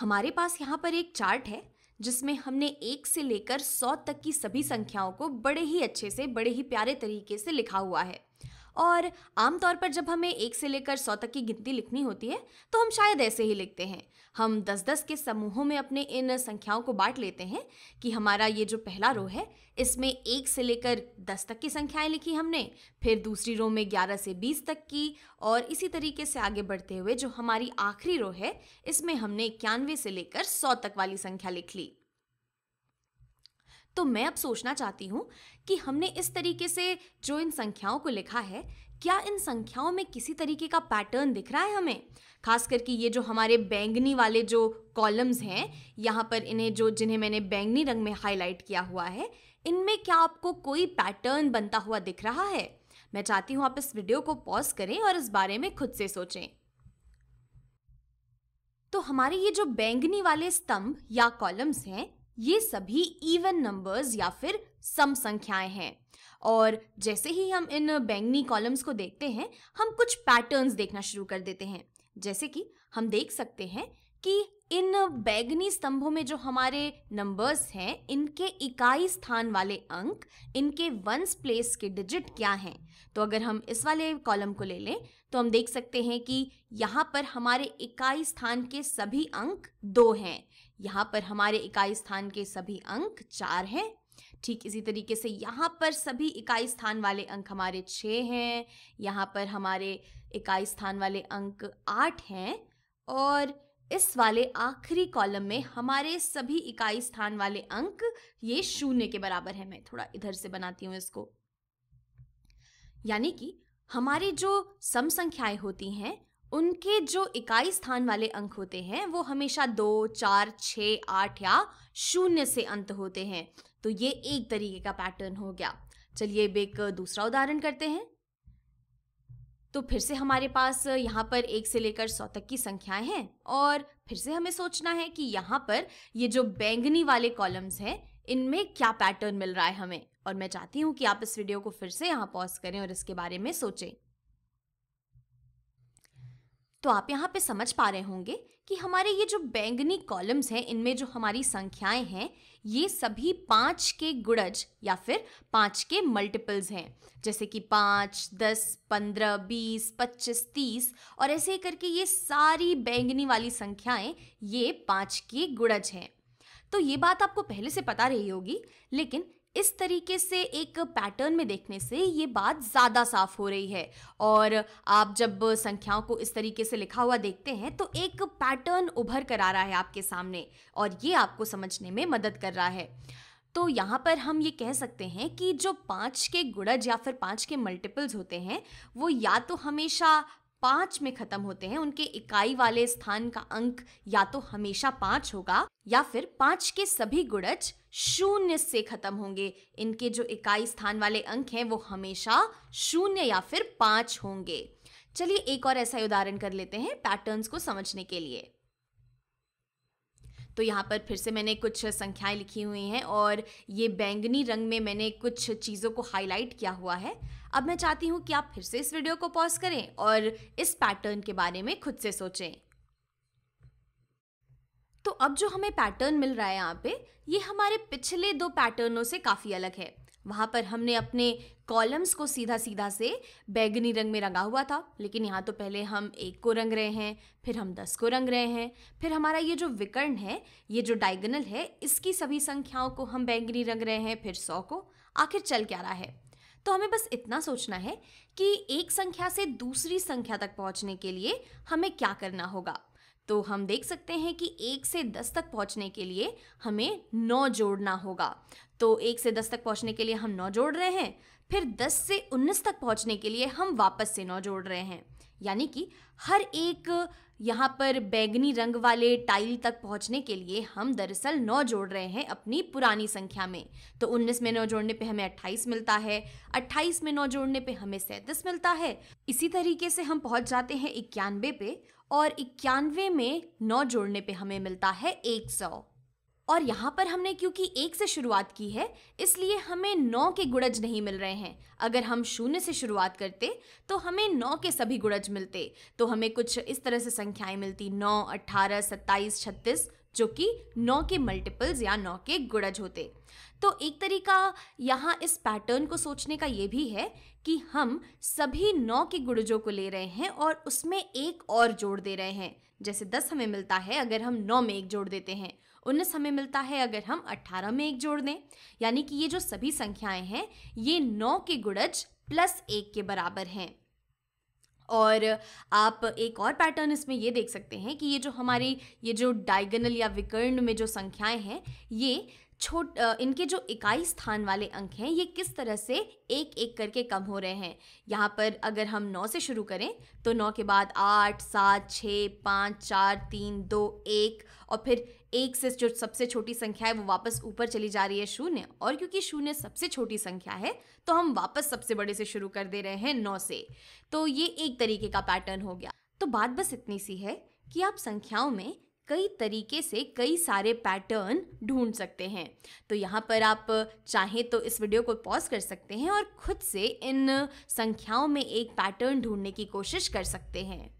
हमारे पास यहाँ पर एक चार्ट है जिसमें हमने एक से लेकर सौ तक की सभी संख्याओं को बड़े ही अच्छे से बड़े ही प्यारे तरीके से लिखा हुआ है और आमतौर पर जब हमें एक से लेकर सौ तक की गिनती लिखनी होती है तो हम शायद ऐसे ही लिखते हैं हम दस दस के समूहों में अपने इन संख्याओं को बांट लेते हैं कि हमारा ये जो पहला रो है इसमें एक से लेकर दस तक की संख्याएं लिखी हमने फिर दूसरी रो में ग्यारह से बीस तक की और इसी तरीके से आगे बढ़ते हुए जो हमारी आखिरी रो है इसमें हमने इक्यानवे से लेकर सौ तक वाली संख्या लिख ली तो मैं अब सोचना चाहती हूँ कि हमने इस तरीके से जो इन संख्याओं को लिखा है क्या इन संख्याओं में किसी तरीके का पैटर्न दिख रहा है हमें खास करके ये जो हमारे बैंगनी वाले जो कॉलम्स हैं यहाँ पर इन्हें जो जिन्हें मैंने बैंगनी रंग में हाईलाइट किया हुआ है इनमें क्या आपको कोई पैटर्न बनता हुआ दिख रहा है मैं चाहती हूँ आप इस वीडियो को पॉज करें और इस बारे में खुद से सोचें तो हमारे ये जो बैंगनी वाले स्तंभ या कॉलम्स हैं ये सभी इवन नंबर्स या फिर सम संख्याएं हैं और जैसे ही हम इन बैंगनी कॉलम्स को देखते हैं हम कुछ पैटर्न्स देखना शुरू कर देते हैं जैसे कि हम देख सकते हैं कि इन बैगनी स्तंभों में जो हमारे नंबर्स हैं इनके इकाई स्थान वाले अंक इनके वंस प्लेस के डिजिट क्या हैं तो अगर हम इस वाले कॉलम को ले लें तो हम देख सकते हैं कि यहाँ पर हमारे इकाई स्थान के सभी अंक दो हैं यहाँ पर हमारे इकाई स्थान के सभी अंक चार हैं ठीक इसी तरीके से यहाँ पर सभी इकाई स्थान वाले अंक हमारे छः हैं यहाँ पर हमारे इकाई स्थान वाले अंक आठ हैं और इस वाले आखिरी कॉलम में हमारे सभी इकाई स्थान वाले अंक ये शून्य के बराबर है मैं थोड़ा इधर से बनाती हूँ इसको यानी कि हमारे जो सम संख्याएं होती हैं उनके जो इकाई स्थान वाले अंक होते हैं वो हमेशा दो चार छ आठ या शून्य से अंत होते हैं तो ये एक तरीके का पैटर्न हो गया चलिए अब एक दूसरा उदाहरण करते हैं तो फिर से हमारे पास यहाँ पर एक से लेकर सौ तक की संख्याएं हैं और फिर से हमें सोचना है कि यहाँ पर ये जो बैंगनी वाले कॉलम्स हैं इनमें क्या पैटर्न मिल रहा है हमें और मैं चाहती हूँ कि आप इस वीडियो को फिर से यहाँ पॉज करें और इसके बारे में सोचें तो आप यहाँ पे समझ पा रहे होंगे कि हमारे ये जो बैंगनी कॉलम्स हैं इनमें जो हमारी संख्याएं हैं ये सभी पाँच के गुड़ज या फिर पाँच के मल्टीपल्स हैं जैसे कि पाँच दस पंद्रह बीस पच्चीस तीस और ऐसे करके ये सारी बैंगनी वाली संख्याएं ये पाँच के गुड़ज हैं तो ये बात आपको पहले से पता रही होगी लेकिन इस तरीके से एक पैटर्न में देखने से ये बात ज़्यादा साफ हो रही है और आप जब संख्याओं को इस तरीके से लिखा हुआ देखते हैं तो एक पैटर्न उभर कर आ रहा है आपके सामने और ये आपको समझने में मदद कर रहा है तो यहाँ पर हम ये कह सकते हैं कि जो पाँच के गुड़ज या फिर पाँच के मल्टीपल्स होते हैं वो या तो हमेशा पांच में खत्म होते हैं उनके इकाई वाले स्थान का अंक या तो हमेशा पांच होगा या फिर पांच के सभी गुड़ज शून्य से खत्म होंगे इनके जो इकाई स्थान वाले अंक हैं वो हमेशा शून्य या फिर पांच होंगे चलिए एक और ऐसा उदाहरण कर लेते हैं पैटर्न्स को समझने के लिए तो यहाँ पर फिर से मैंने कुछ संख्याएं लिखी हुई हैं और ये बैंगनी रंग में मैंने कुछ चीज़ों को हाईलाइट किया हुआ है अब मैं चाहती हूँ कि आप फिर से इस वीडियो को पॉज करें और इस पैटर्न के बारे में खुद से सोचें तो अब जो हमें पैटर्न मिल रहा है यहाँ पे ये हमारे पिछले दो पैटर्नों से काफ़ी अलग है वहाँ पर हमने अपने कॉलम्स को सीधा सीधा से बैगनी रंग में रंगा हुआ था लेकिन यहाँ तो पहले हम एक को रंग रहे हैं फिर हम दस को रंग रहे हैं फिर हमारा ये जो विकर्ण है ये जो डायगनल है इसकी सभी संख्याओं को हम बैंगनी रंग रहे हैं फिर सौ को आखिर चल क्या रहा है तो हमें बस इतना सोचना है कि एक संख्या से दूसरी संख्या तक पहुँचने के लिए हमें क्या करना होगा तो हम देख सकते हैं कि एक से दस तक पहुंचने के लिए हमें नौ जोड़ना होगा तो एक से दस तक पहुंचने के लिए हम नौ जोड़ रहे हैं फिर दस से उन्नीस तक पहुंचने के लिए हम वापस से नौ जोड़ रहे हैं यानी कि हर एक यहाँ पर बैगनी रंग वाले टाइल तक पहुँचने के लिए हम दरअसल नौ जोड़ रहे हैं अपनी पुरानी संख्या में तो 19 में नौ जोड़ने पे हमें 28 मिलता है 28 में नौ जोड़ने पे हमें सैंतीस मिलता है इसी तरीके से हम पहुँच जाते हैं इक्यानवे पे और इक्यानवे में नौ जोड़ने पे हमें मिलता है सौ और यहाँ पर हमने क्योंकि एक से शुरुआत की है इसलिए हमें नौ के गुड़ज नहीं मिल रहे हैं अगर हम शून्य से शुरुआत करते तो हमें नौ के सभी गुड़ज मिलते तो हमें कुछ इस तरह से संख्याएं मिलती नौ अट्ठारह सत्ताईस छत्तीस जो कि नौ के मल्टीपल्स या नौ के गुड़ज होते तो एक तरीका यहाँ इस पैटर्न को सोचने का ये भी है कि हम सभी नौ के गुड़जों को ले रहे हैं और उसमें एक और जोड़ दे रहे हैं जैसे दस हमें मिलता है अगर हम नौ में एक जोड़ देते हैं उन्नीस हमें मिलता है अगर हम अट्ठारह में एक जोड़ दें यानी कि ये जो सभी संख्याएं हैं ये नौ के गुड़ज प्लस एक के बराबर हैं और आप एक और पैटर्न इसमें ये देख सकते हैं कि ये जो हमारी ये जो डायगनल या विकर्ण में जो संख्याएं हैं ये छोट इनके जो इकाई स्थान वाले अंक हैं ये किस तरह से एक एक करके कम हो रहे हैं यहाँ पर अगर हम नौ से शुरू करें तो नौ के बाद आठ सात छः पाँच चार तीन दो एक और फिर एक से जो सबसे छोटी संख्या है वो वापस ऊपर चली जा रही है शून्य और क्योंकि शून्य सबसे छोटी संख्या है तो हम वापस सबसे बड़े से शुरू कर दे रहे हैं नौ से तो ये एक तरीके का पैटर्न हो गया तो बात बस इतनी सी है कि आप संख्याओं में कई तरीके से कई सारे पैटर्न ढूंढ सकते हैं तो यहाँ पर आप चाहें तो इस वीडियो को पॉज कर सकते हैं और खुद से इन संख्याओं में एक पैटर्न ढूंढने की कोशिश कर सकते हैं